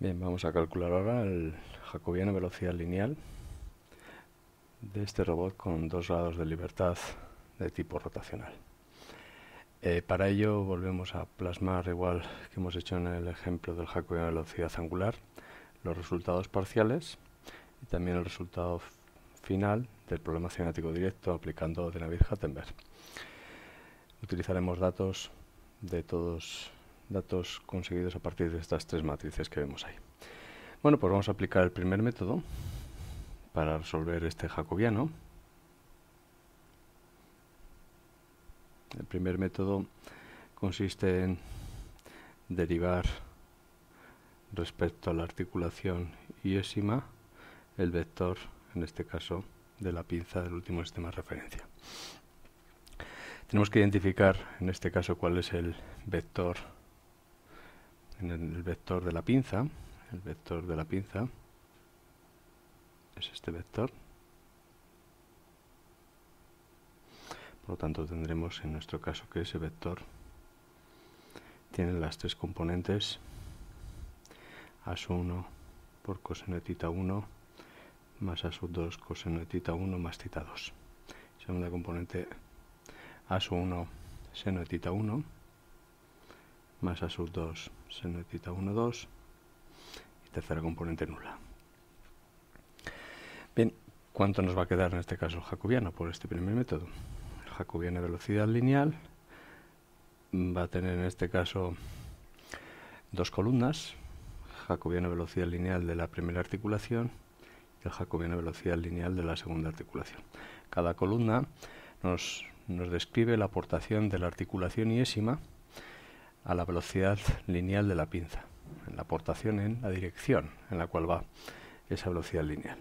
Bien, vamos a calcular ahora el jacobiano velocidad lineal de este robot con dos grados de libertad de tipo rotacional. Eh, para ello volvemos a plasmar igual que hemos hecho en el ejemplo del jacobiano velocidad angular los resultados parciales y también el resultado final del problema cinético directo aplicando de Navier-Hattenberg. Utilizaremos datos de todos datos conseguidos a partir de estas tres matrices que vemos ahí. Bueno, pues vamos a aplicar el primer método para resolver este jacobiano. El primer método consiste en derivar respecto a la articulación iésima el vector, en este caso, de la pinza del último sistema de referencia. Tenemos que identificar, en este caso, cuál es el vector el vector de la pinza, el vector de la pinza es este vector. Por lo tanto tendremos en nuestro caso que ese vector tiene las tres componentes a sub 1 por coseno de tita 1 más a sub 2 coseno de tita 1 más tita 2. Segunda componente a sub 1 seno de tita 1 más a sus 2 se necesita 1, 2 y tercera componente nula. Bien, ¿cuánto nos va a quedar en este caso el jacobiano por este primer método? El jacobiano de velocidad lineal va a tener en este caso dos columnas, jacobiano de velocidad lineal de la primera articulación y el jacobiano de velocidad lineal de la segunda articulación. Cada columna nos, nos describe la aportación de la articulación yésima a la velocidad lineal de la pinza, en la aportación en la dirección en la cual va esa velocidad lineal.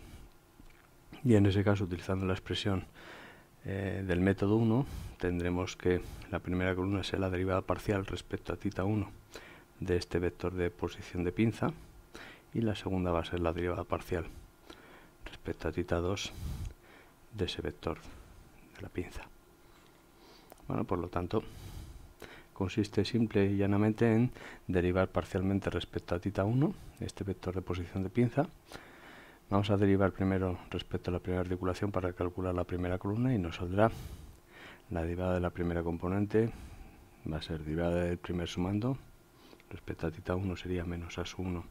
Y en ese caso, utilizando la expresión eh, del método 1, tendremos que la primera columna sea la derivada parcial respecto a tita 1 de este vector de posición de pinza, y la segunda va a ser la derivada parcial respecto a tita 2 de ese vector de la pinza. Bueno, por lo tanto, consiste simple y llanamente en derivar parcialmente respecto a tita 1, este vector de posición de pinza. Vamos a derivar primero respecto a la primera articulación para calcular la primera columna y nos saldrá la derivada de la primera componente, va a ser derivada del primer sumando, respecto a tita 1 sería menos a su 1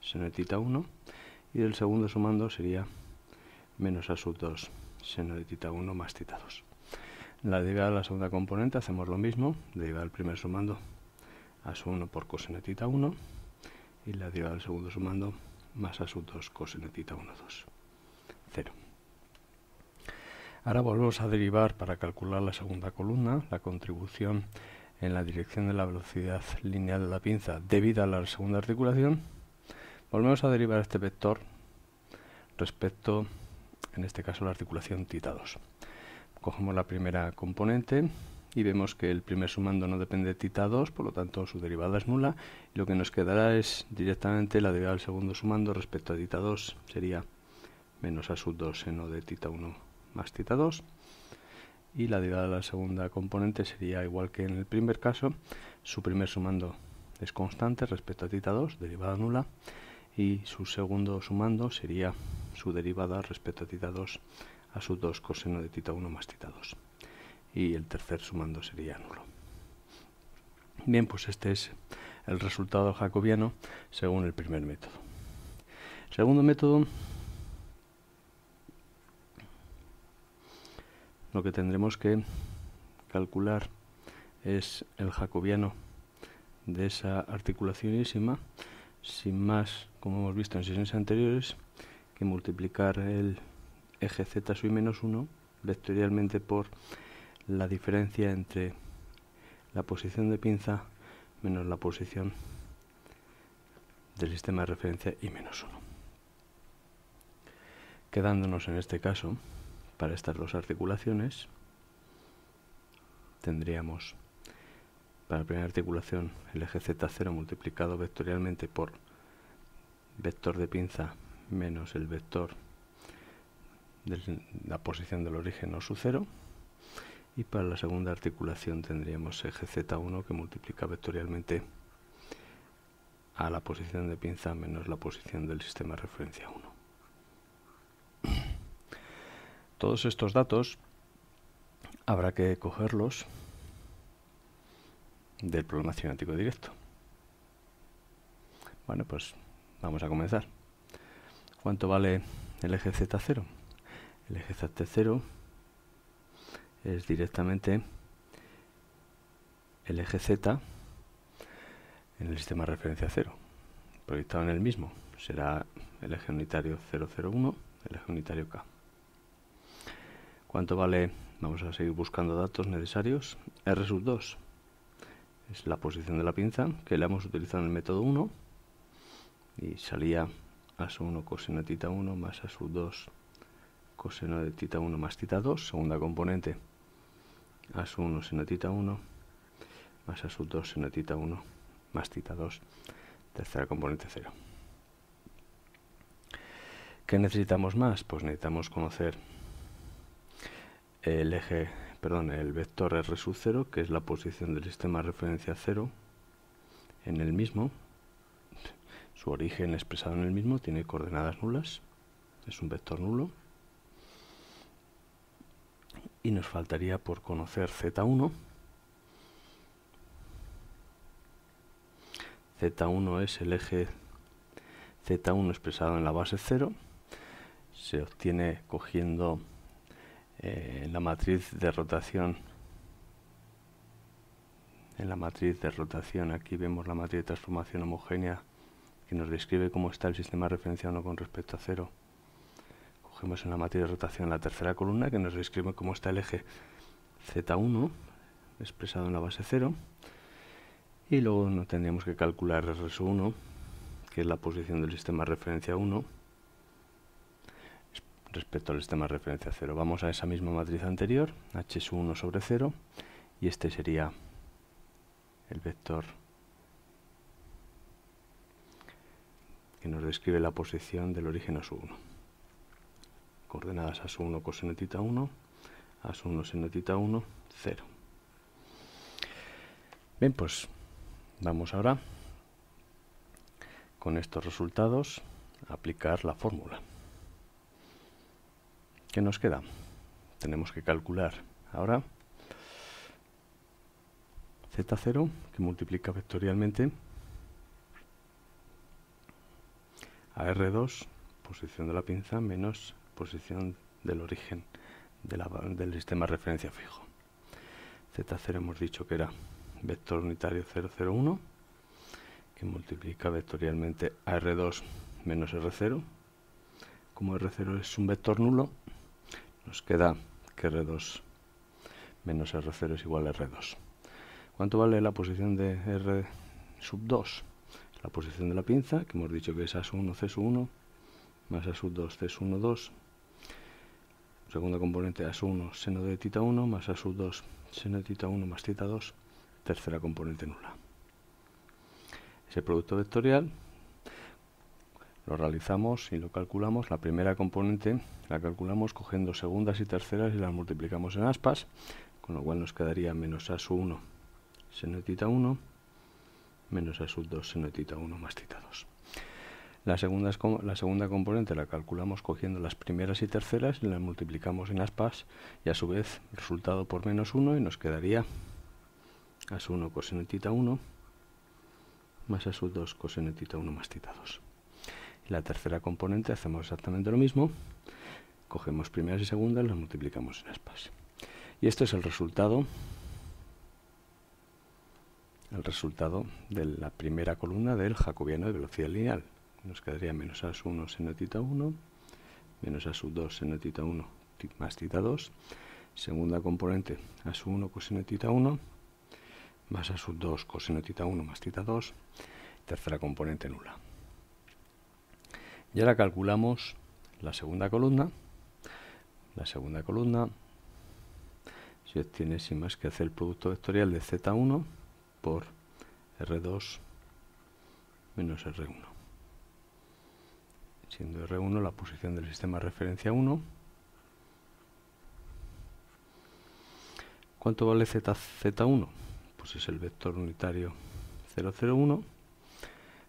seno de tita 1 y del segundo sumando sería menos a su 2 seno de tita 1 más tita 2. La derivada de la segunda componente hacemos lo mismo, derivada del primer sumando a su 1 por cosenetita 1 y la derivada del segundo sumando más a su 2 tita 1, 2, 0. Ahora volvemos a derivar para calcular la segunda columna, la contribución en la dirección de la velocidad lineal de la pinza debida a la segunda articulación. Volvemos a derivar este vector respecto, en este caso, a la articulación tita 2 Cogemos la primera componente y vemos que el primer sumando no depende de tita 2, por lo tanto su derivada es nula. lo que nos quedará es directamente la derivada del segundo sumando respecto a tita 2, sería menos a sub 2 seno de tita 1 más tita 2. Y la derivada de la segunda componente sería igual que en el primer caso, su primer sumando es constante respecto a tita 2, derivada nula, y su segundo sumando sería su derivada respecto a tita 2 a su 2 coseno de tita 1 más tita 2. Y el tercer sumando sería nulo. Bien, pues este es el resultado jacobiano según el primer método. Segundo método, lo que tendremos que calcular es el jacobiano de esa articulaciónísima sin más, como hemos visto en sesiones anteriores, que multiplicar el eje z sub menos 1 vectorialmente por la diferencia entre la posición de pinza menos la posición del sistema de referencia y menos 1. Quedándonos en este caso, para estas dos articulaciones, tendríamos para la primera articulación el eje z0 multiplicado vectorialmente por vector de pinza menos el vector de la posición del origen o su cero. Y para la segunda articulación tendríamos eje Z1 que multiplica vectorialmente a la posición de pinza menos la posición del sistema de referencia 1. Todos estos datos habrá que cogerlos del problema cinemático directo. Bueno, pues vamos a comenzar. ¿Cuánto vale el eje Z0? el eje zt 0 es directamente el eje Z en el sistema de referencia 0, proyectado en el mismo. Será el eje unitario 001, el eje unitario K. ¿Cuánto vale? Vamos a seguir buscando datos necesarios. R sub 2 es la posición de la pinza que la hemos utilizado en el método 1 y salía A sub 1 coseno 1 más A sub 2 Seno de tita 1 más tita 2, segunda componente, a sub 1 seno de tita 1 más a sub 2 seno de tita 1 más tita 2, tercera componente 0. ¿Qué necesitamos más? Pues necesitamos conocer el eje, perdón, el vector R sub 0, que es la posición del sistema de referencia 0 en el mismo. Su origen expresado en el mismo tiene coordenadas nulas, es un vector nulo y nos faltaría por conocer Z1. Z1 es el eje Z1 expresado en la base 0. Se obtiene cogiendo eh, la matriz de rotación en la matriz de rotación aquí vemos la matriz de transformación homogénea que nos describe cómo está el sistema referenciado con respecto a 0 cogemos en la matriz de rotación la tercera columna que nos describe cómo está el eje Z1 expresado en la base 0 y luego tendríamos que calcular r 1 que es la posición del sistema de referencia 1 respecto al sistema de referencia 0 vamos a esa misma matriz anterior H1 sobre 0 y este sería el vector que nos describe la posición del origen O 1 coordenadas a su 1 coseno tita 1, a su 1 seno tita 1, 0. Bien, pues vamos ahora con estos resultados a aplicar la fórmula. ¿Qué nos queda? Tenemos que calcular ahora z0 que multiplica vectorialmente a r2, posición de la pinza, menos posición del origen del sistema de referencia fijo. Z0 hemos dicho que era vector unitario 001, que multiplica vectorialmente a R2 menos R0. Como R0 es un vector nulo, nos queda que R2 menos R0 es igual a R2. ¿Cuánto vale la posición de R sub 2? La posición de la pinza, que hemos dicho que es A1, C1, más A sub 2, C1, 2, Segunda componente AS1 seno de tita 1 más AS2 seno de tita 1 más tita 2. Tercera componente nula. Ese producto vectorial lo realizamos y lo calculamos. La primera componente la calculamos cogiendo segundas y terceras y las multiplicamos en aspas, con lo cual nos quedaría menos AS1 seno de tita 1 menos AS2 seno de tita 1 más tita 2. La segunda, es la segunda componente la calculamos cogiendo las primeras y terceras y las multiplicamos en las aspas y a su vez resultado por menos 1 y nos quedaría a 1 coseno tita 1 más a 2 coseno tita 1 más tita 2. la tercera componente hacemos exactamente lo mismo, cogemos primeras y segundas y las multiplicamos en aspas. Y esto es el resultado el resultado de la primera columna del jacobiano de velocidad lineal nos quedaría menos a sub 1 seno tita 1, menos a sub 2 seno tita 1 más tita 2, segunda componente a sub 1 coseno tita 1, más a sub 2 coseno tita 1 más tita 2, tercera componente nula. Y ahora calculamos la segunda columna, la segunda columna se obtiene sin más que hacer el producto vectorial de z1 por r2 menos r1 siendo R1 la posición del sistema referencia 1. ¿Cuánto vale Z, 1 Pues es el vector unitario 001,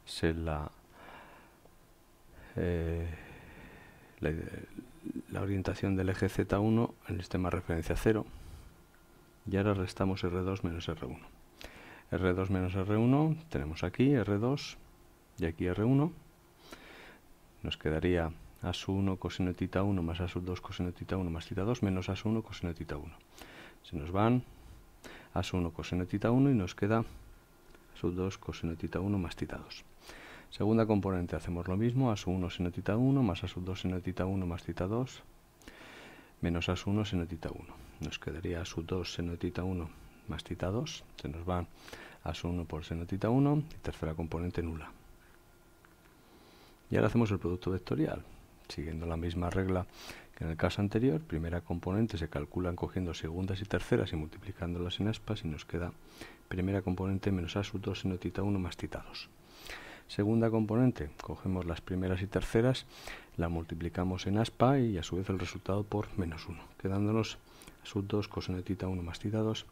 es eh, la, la, orientación del eje Z1 en el sistema referencia 0 y ahora restamos R2 menos R1. R2 menos R1 tenemos aquí R2 y aquí R1 nos quedaría a sub 1 coseno de tita 1 más a sub 2 coseno de tita 1 más tita 2 menos a 1 coseno de tita 1. Se nos van a 1 coseno de tita 1 y nos queda a sub 2 coseno de tita 1 más tita 2. Segunda componente hacemos lo mismo, a sub 1 seno tita 1 más a sub 2 seno tita 1 más tita 2 menos a 1 seno tita 1. Nos quedaría a sub 2 seno tita 1 más tita 2, se nos van a sub 1 por seno tita 1 y tercera componente nula. Y ahora hacemos el producto vectorial, siguiendo la misma regla que en el caso anterior. Primera componente se calculan cogiendo segundas y terceras y multiplicándolas en aspas y nos queda primera componente menos a sub 2 seno tita 1 más tita 2. Segunda componente, cogemos las primeras y terceras, la multiplicamos en aspa y a su vez el resultado por menos 1, quedándonos sub 2 coseno de tita 1 más tita 2,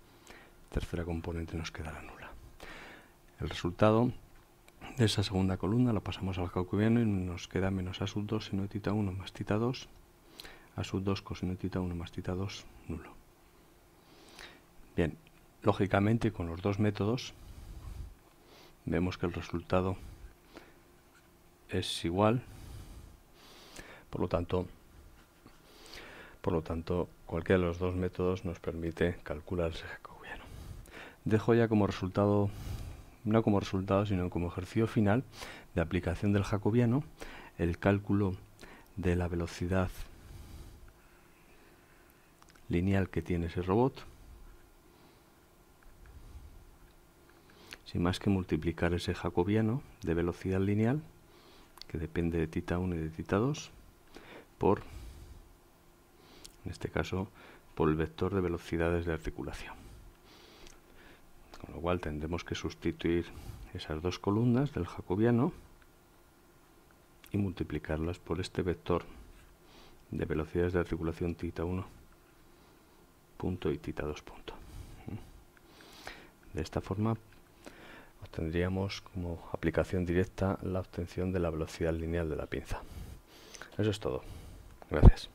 tercera componente nos la nula. El resultado de esa segunda columna la pasamos al Jacobiano y nos queda menos a sub 2 seno tita 1 más tita 2, a sub 2 coseno tita 1 más tita 2, nulo. Bien, lógicamente con los dos métodos vemos que el resultado es igual, por lo tanto, por lo tanto cualquiera de los dos métodos nos permite calcular el Jacobiano Dejo ya como resultado no como resultado, sino como ejercicio final de aplicación del jacobiano, el cálculo de la velocidad lineal que tiene ese robot, sin más que multiplicar ese jacobiano de velocidad lineal, que depende de tita 1 y de tita 2, por, en este caso, por el vector de velocidades de articulación con lo cual tendremos que sustituir esas dos columnas del jacobiano y multiplicarlas por este vector de velocidades de articulación tita 1 punto y tita 2 punto. De esta forma obtendríamos como aplicación directa la obtención de la velocidad lineal de la pinza. Eso es todo. Gracias.